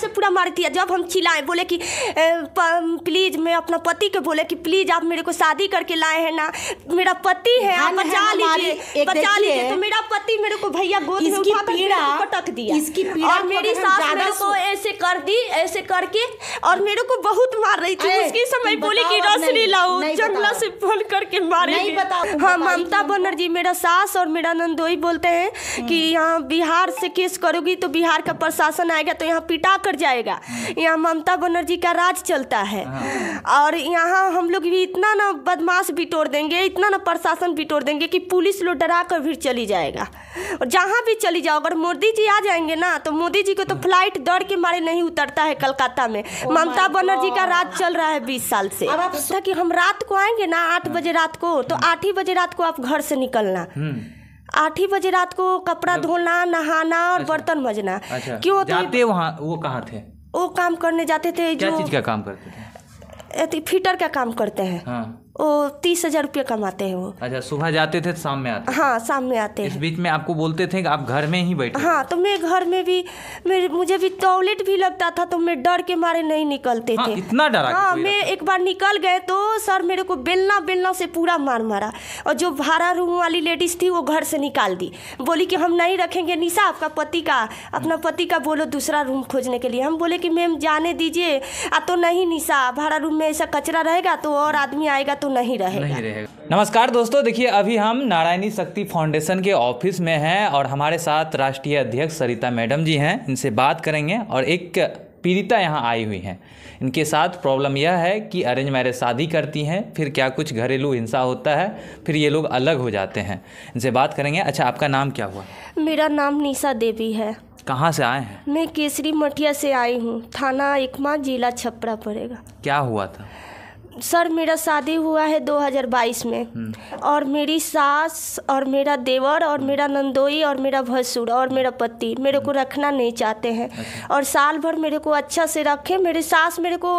से पूरा मार दिया जब हम चिल्लाएं बोले कि प्लीज़ मैं अपना पति को बोले कि प्लीज़ आप मेरे को शादी करके लाए हैं ना मेरा पति है आप हाँ, तो बचा लीजिए बचा लीजिए तो मेरा पति मेरे को भैया गोद में उठा कर पटक दिया इसकी पीड़ा और मेरी सास मेरे को ऐसे कर दी ऐसे करके और मेरे को बहुत मार रही थी उसके समय बोले की रसरी लाओ जंगला से फोन करके मारे हाँ ममता बनर्जी मेरा सास और मेरा नंदोई बोलते हैं कि हम्म। यहाँ बिहार से केस करोगी तो बिहार का प्रशासन आएगा तो यहाँ पिटा कर कर जाएगा हाँ। यहाँ ममता बनर्जी का राज चलता है हाँ। और यहाँ हम लोग भी इतना ना बदमाश बिटोर देंगे इतना ना प्रशासन बिटोर देंगे कि पुलिस लोग डरा कर भी चली जाएगा और जहाँ भी चली जाओ अगर मोदी जी आ जाएंगे ना तो मोदी जी को तो हाँ। फ्लाइट डर के मारे नहीं उतरता है कलकत्ता में oh ममता बनर्जी का राज चल रहा है बीस साल से अब आप कि हम रात को आएंगे ना आठ बजे रात को तो आठ ही बजे रात को आप घर से निकलना हम्म। आठ ही बजे रात को कपड़ा धोना नहाना और अच्छा, बर्तन मजना अच्छा, क्यों तो जाते वहाँ वो कहाँ थे वो काम करने जाते थे जो चीज का काम करते थे फिटर का काम करते हैं हाँ। वो तीस हजार रुपये कमाते हैं वो अच्छा सुबह जाते थे तो शाम में आते हाँ शाम में आते इस बीच में आपको बोलते थे कि आप घर में ही बैठे हाँ तो मैं घर में भी मेरे मुझे भी टॉयलेट भी लगता था तो मैं डर के मारे नहीं निकलते हाँ, थे इतना डरा हाँ मैं एक बार निकल गए तो सर मेरे को बेलना बेलना से पूरा मार मारा और जो भाड़ा रूम वाली लेडीज थी वो घर से निकाल दी बोली कि हम नहीं रखेंगे निशा आपका पति का अपना हम्म। पति का बोलो दूसरा रूम खोजने के लिए हम बोले कि मैम जाने दीजिए आ तो नहीं निशा भाड़ा रूम में ऐसा कचरा रहेगा तो और आदमी आएगा तो नहीं रहेगा नहीं रहेगा नमस्कार दोस्तों देखिए अभी हम नारायणी शक्ति फाउंडेशन के ऑफिस में हैं और हमारे साथ राष्ट्रीय अध्यक्ष सरिता मैडम जी हैं इनसे बात करेंगे और एक पीड़िता यहाँ आई हुई हैं इनके साथ प्रॉब्लम यह है कि अरेंज मैरिज शादी करती हैं फिर क्या कुछ घरेलू हिंसा होता है फिर ये लोग अलग हो जाते हैं इनसे बात करेंगे अच्छा आपका नाम क्या हुआ मेरा नाम निशा देवी है कहाँ से आए हैं मैं केसरी मठिया से आई हूँ थाना एकमा जिला छपरा पड़ेगा क्या हुआ था सर मेरा शादी हुआ है 2022 में हम्म। और मेरी सास और मेरा देवर और मेरा नंदोई और मेरा भसुर और मेरा पति मेरे को हम्म। रखना नहीं चाहते हैं अच्छा। और साल भर मेरे को अच्छा से रखे मेरी सास मेरे को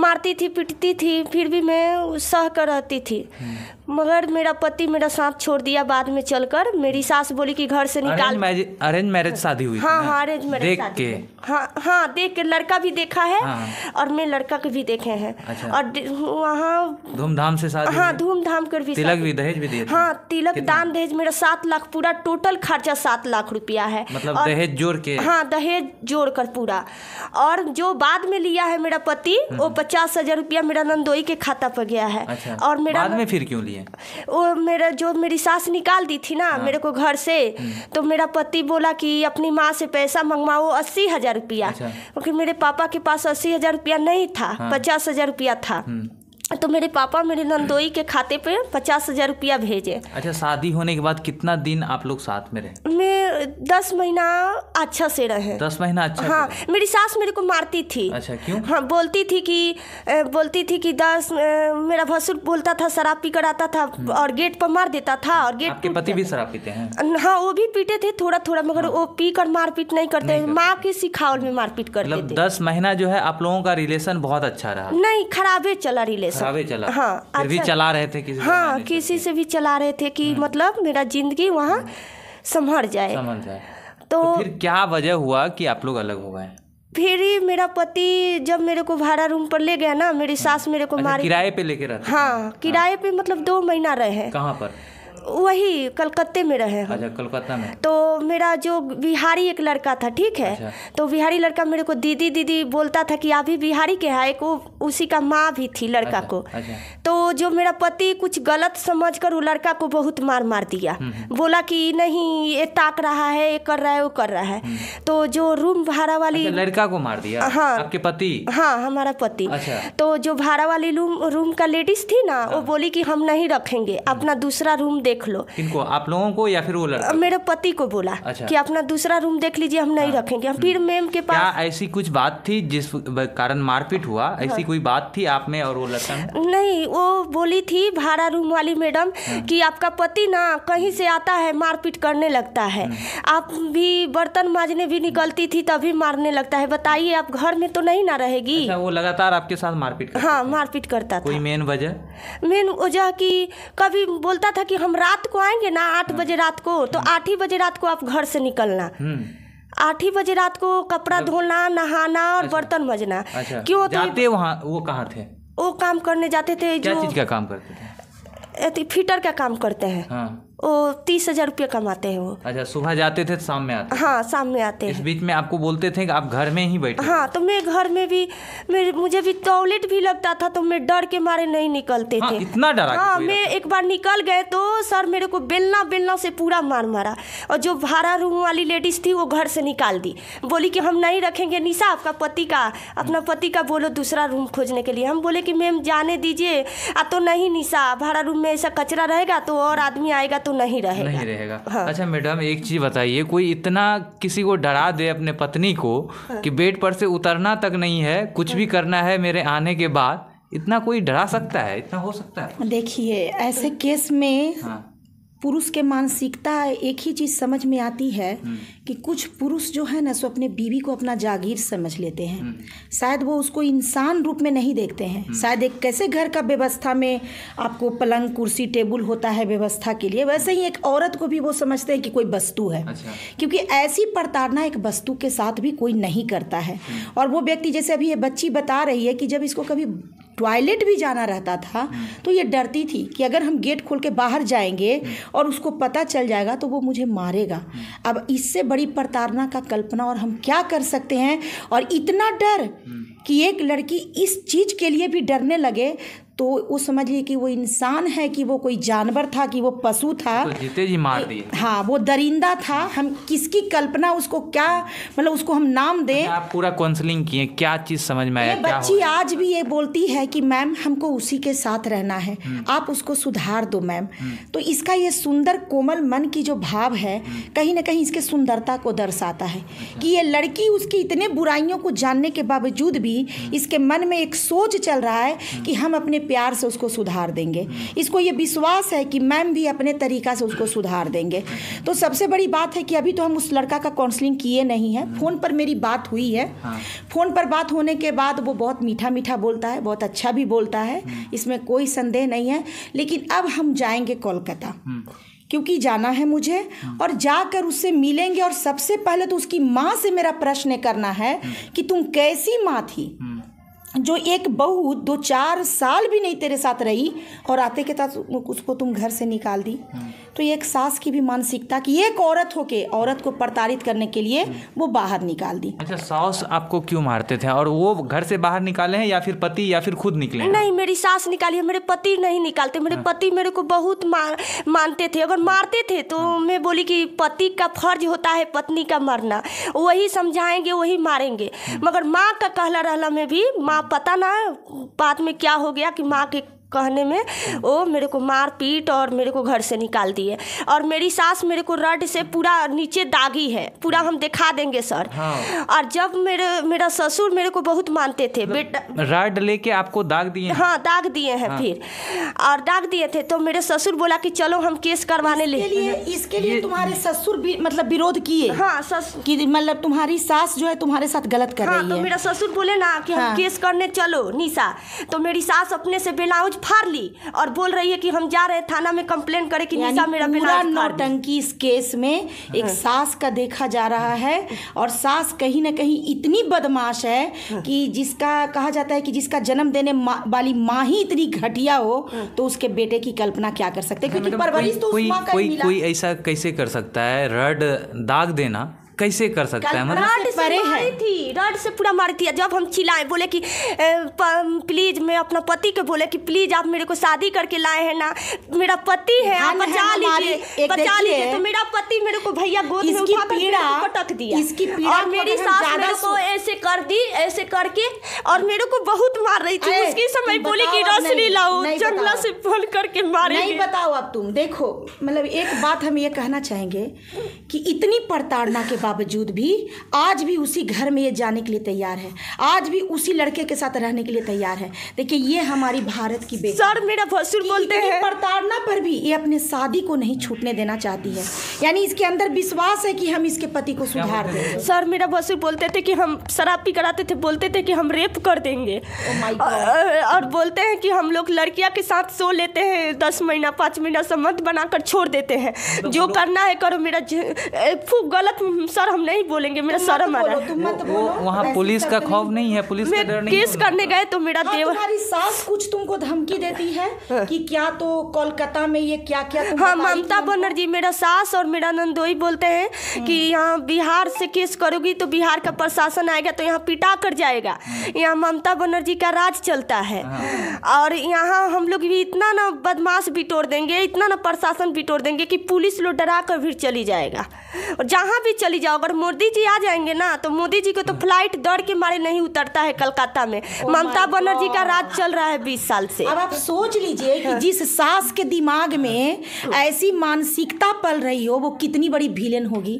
मारती थी पिटती थी फिर भी मैं सह कर रहती थी हम्म। मगर मेरा पति मेरा साथ छोड़ दिया बाद में चलकर मेरी सास बोली कि घर से निकाल अरेंज मैरिज शादी हुई हाँ हाँ अरेंज मैरिज देख के हाँ हाँ देख के लड़का भी देखा है हाँ। और मैं लड़का के भी देखे हैं अच्छा। और वहाँ धूमधाम से शादी हाँ धूमधाम कर भी तिलक भी दहेज भी दिए हाँ तिलक दान दहेज मेरा सात लाख पूरा टोटल खर्चा सात लाख रुपया है मतलब दहेज जोड़ के हाँ दहेज जोड़ कर पूरा और जो बाद में लिया है मेरा पति वो हम्म। पचास हजार रुपया मेरा नंदोई के खाता पर गया है अच्छा। और मेरा बाद में फिर क्यों लिया वो मेरा जो मेरी सास निकाल दी थी ना हाँ। मेरे को घर से हम्म। तो मेरा पति बोला कि अपनी माँ से पैसा मंगवाओ अस्सी हजार रुपया अच्छा। क्योंकि मेरे पापा के पास अस्सी हजार रुपया नहीं था हाँ। पचास हजार रुपया था हम्म। तो मेरे पापा मेरे नंदोई के खाते पे पचास हजार रुपया भेजे अच्छा शादी होने के बाद कितना दिन आप लोग साथ में रहे मैं दस महीना अच्छा से रहे दस महीना अच्छा हाँ मेरी सास मेरे को मारती थी अच्छा क्यों हाँ बोलती थी कि बोलती थी कि दस मेरा भसुर बोलता था शराब पी कर आता था हम्म। और गेट पर मार देता था और गेट आपके पति भी शराब पीते हैं हाँ वो भी पीटे थे थोड़ा थोड़ा मगर हाँ। वो पी कर मारपीट नहीं करते माँ के सिखावल में मारपीट करते मतलब दस महीना जो है आप लोगों का रिलेशन बहुत अच्छा रहा नहीं खराबे चला रिलेशन अच्छा, चला हाँ अच्छा, भी चला रहे थे किसी हाँ किसी से भी चला रहे थे कि हाँ। मतलब मेरा जिंदगी वहाँ हाँ। संभर जाए संभर जाए तो, तो, फिर क्या वजह हुआ कि आप लोग अलग हो गए फिर ही मेरा पति जब मेरे को भाड़ा रूम पर ले गया ना मेरी हाँ। सास मेरे को अच्छा, मारी किराए पे लेके रहा हाँ किराए पे मतलब दो महीना रहे हैं कहाँ पर वही कलकत्ते में रहे अच्छा कलकत्ता में तो मेरा जो बिहारी एक लड़का था ठीक है अच्छा। तो बिहारी लड़का मेरे को दीदी दीदी बोलता था कि आप भी बिहारी के है को उसी का माँ भी थी लड़का अच्छा, को अच्छा। तो जो मेरा पति कुछ गलत समझ कर वो लड़का को बहुत मार मार दिया हम्म, हम्म। बोला कि नहीं ये ताक रहा है ये कर रहा है वो कर रहा है हम्म। तो जो रूम भाड़ा वाली अच्छा, लड़का को मार दिया हाँ आपके पति हाँ हमारा पति अच्छा। तो जो भाड़ा वाली रूम रूम का लेडीज थी ना वो हाँ। बोली की हम नहीं रखेंगे अपना दूसरा रूम दे देख लो इनको आप लोगों को या फिर वो लड़का मेरे पति को बोला अच्छा। कि अपना दूसरा रूम देख लीजिए हम नहीं हाँ। रखेंगे हम फिर मैम हम्म। के पास क्या ऐसी कुछ बात थी जिस कारण मारपीट हुआ हाँ। ऐसी हाँ। कोई बात थी आप में और वो लड़का नहीं वो बोली थी भाड़ा रूम वाली मैडम हाँ। की आपका पति ना कहीं से आता है मारपीट करने लगता है हाँ। आप भी बर्तन माजने भी निकलती थी तभी मारने लगता है बताइए आप घर में तो नहीं ना रहेगी अच्छा, वो लगातार आपके साथ मारपीट हाँ मारपीट करता था कोई मेन वजह मेन वजह की कभी बोलता था कि हम रात को आएंगे ना आठ हाँ। बजे रात को तो हाँ। आठ ही बजे रात को आप घर से निकलना हम्म। आठ ही बजे रात को कपड़ा धोना नहाना और अच्छा, बर्तन मजना अच्छा, क्यों तो जाते वहाँ वो कहाँ थे वो काम करने जाते थे जो चीज का काम करते थे फिटर का काम करते हैं हाँ। वो तीस हजार रुपये कमाते हैं वो अच्छा सुबह जाते थे तो शाम में आते हाँ शाम में आते इस बीच में आपको बोलते थे कि आप घर में ही बैठे हाँ तो मैं घर में भी मेरे मुझे भी टॉयलेट भी लगता था तो मैं डर के मारे नहीं निकलते हाँ, थे इतना डरा हाँ मैं एक बार निकल गए तो सर मेरे को बेलना बेलना से पूरा मार मारा और जो भाड़ा रूम वाली लेडीज थी वो घर से निकाल दी बोली कि हम नहीं रखेंगे निशा आपका पति का अपना हम्म। पति का बोलो दूसरा रूम खोजने के लिए हम बोले कि मैम जाने दीजिए आ तो नहीं निशा भाड़ा रूम में ऐसा कचरा रहेगा तो और आदमी आएगा तो नहीं रहेगा नहीं रहेगा हाँ। अच्छा मैडम एक चीज बताइए कोई इतना किसी को डरा दे अपने पत्नी को हाँ। कि बेड पर से उतरना तक नहीं है कुछ हाँ। भी करना है मेरे आने के बाद इतना कोई डरा सकता है इतना हो सकता है देखिए ऐसे केस में हाँ। पुरुष के मानसिकता एक ही चीज़ समझ में आती है हम्म। कि कुछ पुरुष जो है ना सो अपने बीवी को अपना जागीर समझ लेते हैं हम्म। शायद वो उसको इंसान रूप में नहीं देखते हैं हम्म। शायद एक कैसे घर का व्यवस्था में आपको पलंग कुर्सी टेबल होता है व्यवस्था के लिए वैसे ही एक औरत को भी वो समझते हैं कि कोई वस्तु है अच्छा। क्योंकि ऐसी प्रताड़ना एक वस्तु के साथ भी कोई नहीं करता है और वो व्यक्ति जैसे अभी ये बच्ची बता रही है कि जब इसको कभी टॉयलेट भी जाना रहता था तो ये डरती थी कि अगर हम गेट खोल के बाहर जाएंगे और उसको पता चल जाएगा तो वो मुझे मारेगा अब इससे बड़ी प्रताड़ना का कल्पना और हम क्या कर सकते हैं और इतना डर कि एक लड़की इस चीज़ के लिए भी डरने लगे तो वो समझिए कि वो इंसान है कि वो कोई जानवर था कि वो पशु था तो जीते जी मार दिए हाँ वो दरिंदा था हम किसकी कल्पना उसको क्या मतलब उसको हम नाम दें अच्छा, आप पूरा काउंसलिंग किए क्या चीज़ समझ में आया बच्ची आज भी ये बोलती है कि मैम हमको उसी के साथ रहना है हम्म। आप उसको सुधार दो मैम हम्म। तो इसका ये सुंदर कोमल मन की जो भाव है हम्म। कहीं ना कहीं इसके सुंदरता को दर्शाता है अच्छा। कि ये लड़की उसकी इतने बुराइयों को जानने के बावजूद भी इसके मन में एक सोच चल रहा है कि हम अपने प्यार से उसको सुधार देंगे इसको ये विश्वास है कि मैम भी अपने तरीका से उसको सुधार देंगे तो सबसे बड़ी बात है कि अभी तो हम उस लड़का का काउंसलिंग किए नहीं है फ़ोन पर मेरी बात हुई है हाँ। फ़ोन पर बात होने के बाद वो बहुत मीठा मीठा बोलता है बहुत अच्छा भी बोलता है हम्म। इसमें कोई संदेह नहीं है लेकिन अब हम जाएंगे कोलकाता हम्म। क्योंकि जाना है मुझे हम्म। और जाकर उससे मिलेंगे और सबसे पहले तो उसकी माँ से मेरा प्रश्न करना है कि तुम कैसी माँ थी जो एक बहू दो चार साल भी नहीं तेरे साथ रही और आते के साथ उसको तुम घर से निकाल दी हाँ। तो ये एक सास की भी मानसिकता कि एक औरत होके औरत को प्रताड़ित करने के लिए वो बाहर निकाल दी अच्छा सास आपको क्यों मारते थे और वो घर से बाहर निकाले हैं या फिर पति या फिर खुद निकले नहीं मेरी सास निकाली है मेरे पति नहीं निकालते मेरे हाँ। पति मेरे को बहुत मार मानते थे अगर मारते थे तो हाँ। मैं बोली कि पति का फर्ज होता है पत्नी का मरना वही समझाएंगे वही मारेंगे हाँ। मगर माँ का कहला रहला में भी माँ पता ना बाद में क्या हो गया कि माँ के कहने में वो मेरे को मार पीट और मेरे को घर से निकाल दिए और मेरी सास मेरे को रड से पूरा नीचे दागी है पूरा हम दिखा देंगे सर हाँ। और जब मेरे मेरा ससुर मेरे को बहुत मानते थे मतलब बेटा रड लेके आपको दाग दिए हाँ दाग दिए हैं हाँ। फिर और दाग दिए थे तो मेरे ससुर बोला कि चलो हम केस करवाने लेके लिए इसके लिए तुम्हारे ससुर भी मतलब विरोध किए हाँ ससुर की मतलब तुम्हारी सास जो है तुम्हारे साथ गलत कर हाँ, रही तो है तो मेरा ससुर बोले ना कि हम हाँ। केस करने चलो निशा तो मेरी सास अपने से बेलाउज फाड़ ली और बोल रही है कि हम जा रहे थाना में कंप्लेन करे कि निशा मेरा पूरा नौटंकी इस केस में एक हाँ। सास का देखा जा रहा है और सास कहीं ना कहीं इतनी बदमाश है हाँ। कि जिसका कहा जाता है कि जिसका जन्म देने वाली माँ ही इतनी घटिया हो हाँ। तो उसके बेटे की कल्पना क्या कर सकते हैं क्योंकि परवरिश तो उस माँ का ही मिला कोई ऐसा कैसे कर सकता है रड दाग देना कैसे कर सकता है मतलब से है थी रड से पूरा मार दिया जब हम चिल्लाए बोले कि प्लीज मैं अपना पति को बोले कि प्लीज आप मेरे को शादी करके लाए हैं ना मेरा पति है हाँ आप बचा हाँ, लीजिए बचा लीजिए तो मेरा पति मेरे को भैया गोद में उठा कर पटक दिया इसकी पीड़ा और मेरी सास मेरे को ऐसे कर दी ऐसे करके और मेरे को बहुत मार रही थी उसके समय बोले कि रसली लाओ जंगला से फोन करके मारे नहीं बताओ अब तुम देखो मतलब एक बात हम ये कहना चाहेंगे कि इतनी प्रताड़ना के बाद बावजूद भी आज भी उसी घर में ये जाने के लिए तैयार है आज भी उसी लड़के के साथ रहने के लिए तैयार है देखिए ये हमारी भारत की सर मेरा फसुर बोलते हैं प्रताड़ना पर भी ये अपने शादी को नहीं छूटने देना चाहती है यानी इसके अंदर विश्वास है कि हम इसके पति को सुधार दें सर मेरा फसुर बोलते थे कि हम शराब पी कराते थे बोलते थे कि हम रेप कर देंगे oh और बोलते हैं कि हम लोग लड़कियाँ के साथ सो लेते हैं दस महीना पाँच महीना संबंध बनाकर छोड़ देते हैं तो जो करना है करो मेरा खूब गलत सर हम नहीं बोलेंगे मेरा सर हमारा वहाँ पुलिस का खौफ नहीं है पुलिस केस करने गए तो मेरा हाँ, देव सास कुछ तुमको धमकी देती है कि क्या तो कोलकाता में ये क्या क्या हाँ ममता बनर्जी मेरा सास और मेरा नंदोई बोलते हैं हम्म। कि यहाँ बिहार से केस करोगी तो बिहार का प्रशासन आएगा तो यहाँ पिटा कर जाएगा हम्म। यहाँ ममता बनर्जी का राज चलता है हाँ। और यहाँ हम लोग भी इतना ना बदमाश बिटोर देंगे इतना ना प्रशासन बिटोर देंगे कि पुलिस लोग डरा कर भी चली जाएगा और जहाँ भी चली जाओ अगर मोदी जी आ जाएंगे ना तो मोदी जी को तो फ्लाइट डर के मारे नहीं उतरता है कलकत्ता में oh ममता बनर्जी का राज चल रहा है बीस साल से अब आप सोच लीजिए कि हाँ। जिस सास के दिमाग में ऐसी मानसिकता पल रही हो वो कितनी बड़ी भीलन होगी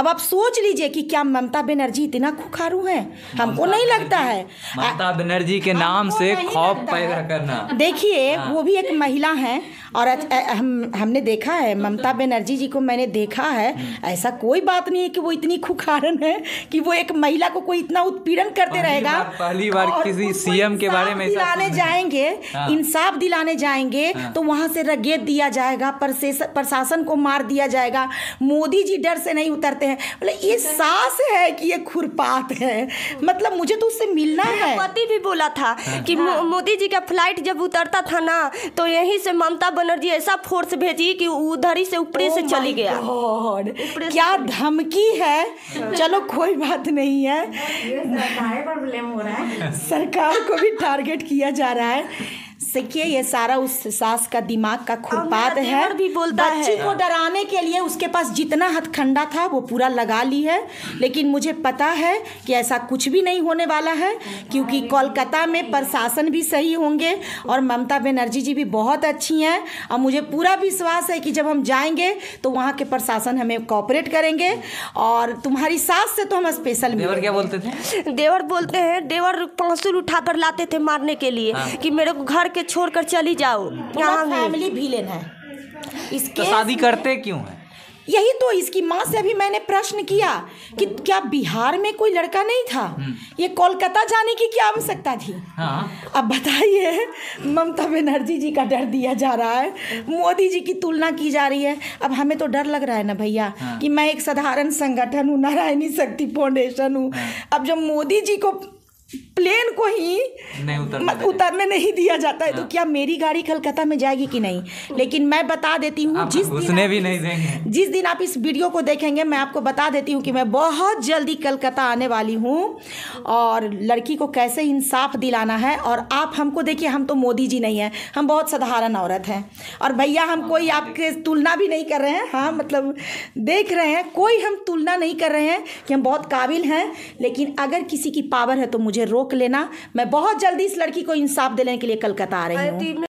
अब आप सोच लीजिए कि क्या ममता बनर्जी इतना खुखारू है हमको नहीं लगता है ममता बनर्जी के नाम से खौफ पैदा करना देखिए हाँ। वो भी एक महिला है और हम हमने देखा है ममता बनर्जी जी को मैंने देखा है ऐसा कोई बात नहीं है कि वो इतनी खुखारन है कि वो एक महिला को कोई इतना उत्पीड़न करते रहेगा पहली बार किसी सीएम के बारे में दिलाने जाएंगे हाँ। इंसाफ दिलाने जाएंगे हाँ। तो वहां से रगेत दिया जाएगा प्रशासन को मार दिया जाएगा मोदी जी डर से नहीं उतरते हैं बोले ये अच्छा। सास है कि ये खुरपात है मतलब मुझे तो उससे मिलना है पति भी बोला था हाँ। कि मोदी जी का फ्लाइट जब उतरता था ना तो यहीं से ममता बनर्जी ऐसा फोर्स भेजी कि उधर ही से ऊपर से oh चली गया क्या धमकी है चलो कोई बात नहीं है सरकार को भी टारगेट किया जा रहा है सीखिए ये सारा उस सास का दिमाग का खुरपात है भी बोलता बच्ची है। को डराने के लिए उसके पास जितना हथखंडा था वो पूरा लगा ली है लेकिन मुझे पता है कि ऐसा कुछ भी नहीं होने वाला है क्योंकि कोलकाता में प्रशासन भी सही होंगे और ममता बनर्जी जी भी बहुत अच्छी हैं और मुझे पूरा विश्वास है कि जब हम जाएंगे तो वहाँ के प्रशासन हमें कॉपरेट करेंगे और तुम्हारी सास से तो हम स्पेशल देवर क्या बोलते थे देवर बोलते हैं देवर पौसुल उठा कर लाते थे मारने के लिए हाँ। कि मेरे को घर के के छोड़ कर चली जाओ यहाँ फैमिली लेना है इसके तो शादी करते क्यों है यही तो इसकी माँ से अभी मैंने प्रश्न किया कि क्या बिहार में कोई लड़का नहीं था हम्म। ये कोलकाता जाने की क्या आवश्यकता थी हाँ। अब बताइए ममता बनर्जी जी का डर दिया जा रहा है मोदी जी की तुलना की जा रही है अब हमें तो डर लग रहा है ना भैया हाँ। कि मैं एक साधारण संगठन हूँ नारायणी शक्ति फाउंडेशन हूँ हाँ। अब जब मोदी जी को प्लेन को ही नहीं उतरने, उतरने नहीं दिया जाता है तो हाँ। क्या मेरी गाड़ी कलकत्ता में जाएगी कि नहीं लेकिन मैं बता देती हूँ जिस दिन भी नहीं देंगे जिस दिन आप इस वीडियो को देखेंगे मैं आपको बता देती हूँ कि मैं बहुत जल्दी कलकत्ता आने वाली हूँ और लड़की को कैसे इंसाफ दिलाना है और आप हमको देखिए हम तो मोदी जी नहीं हैं हम बहुत साधारण औरत हैं और भैया हम हाँ, कोई आपके तुलना भी नहीं कर रहे हैं हाँ मतलब देख रहे हैं कोई हम तुलना नहीं कर रहे हैं कि हम बहुत काबिल हैं लेकिन अगर किसी की पावर है तो मुझे मुझे रोक लेना मैं बहुत जल्दी इस लड़की को इंसाफ देने के लिए कलकत्ता आ रही हूँ